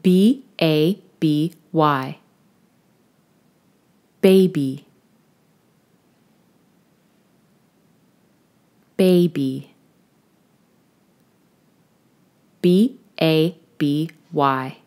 B A B Y. Baby. Baby. B A B Y.